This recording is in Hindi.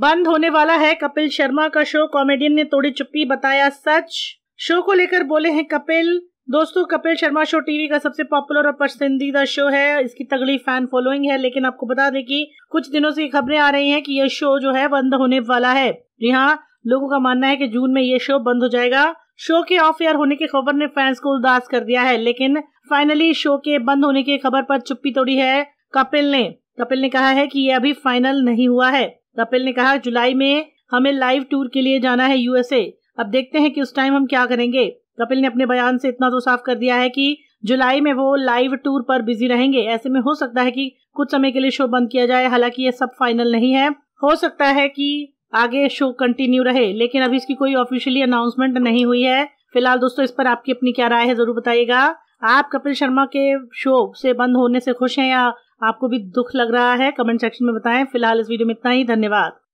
बंद होने वाला है कपिल शर्मा का शो कॉमेडियन ने तोड़ी चुप्पी बताया सच शो को लेकर बोले हैं कपिल दोस्तों कपिल शर्मा शो टीवी का सबसे पॉपुलर और पसंदीदा शो है इसकी तगड़ी फैन फॉलोइंग है लेकिन आपको बता दें कि कुछ दिनों से खबरें आ रही हैं कि यह शो जो है बंद होने वाला है जी हाँ लोगों का मानना है कि जून में यह शो बंद हो जाएगा शो के ऑफ एयर होने की खबर ने फैंस को उदास कर दिया है लेकिन फाइनली शो के बंद होने की खबर पर चुप्पी तोड़ी है कपिल ने कपिल ने कहा है कि ये अभी फाइनल नहीं हुआ है कपिल ने कहा जुलाई में हमें लाइव टूर के लिए जाना है यूएसए अब देखते हैं कि उस टाइम हम क्या करेंगे कपिल ने अपने बयान से इतना तो साफ कर दिया है कि जुलाई में वो लाइव टूर पर बिजी रहेंगे ऐसे में हो सकता है कि कुछ समय के लिए शो बंद किया जाए हालांकि ये सब फाइनल नहीं है हो सकता है कि आगे शो कंटिन्यू रहे लेकिन अभी इसकी कोई ऑफिशियली अनाउंसमेंट नहीं हुई है फिलहाल दोस्तों इस पर आपकी अपनी क्या राय है जरूर बताइएगा आप कपिल शर्मा के शो से बंद होने से खुश हैं या आपको भी दुख लग रहा है कमेंट सेक्शन में बताएं फिलहाल इस वीडियो में इतना ही धन्यवाद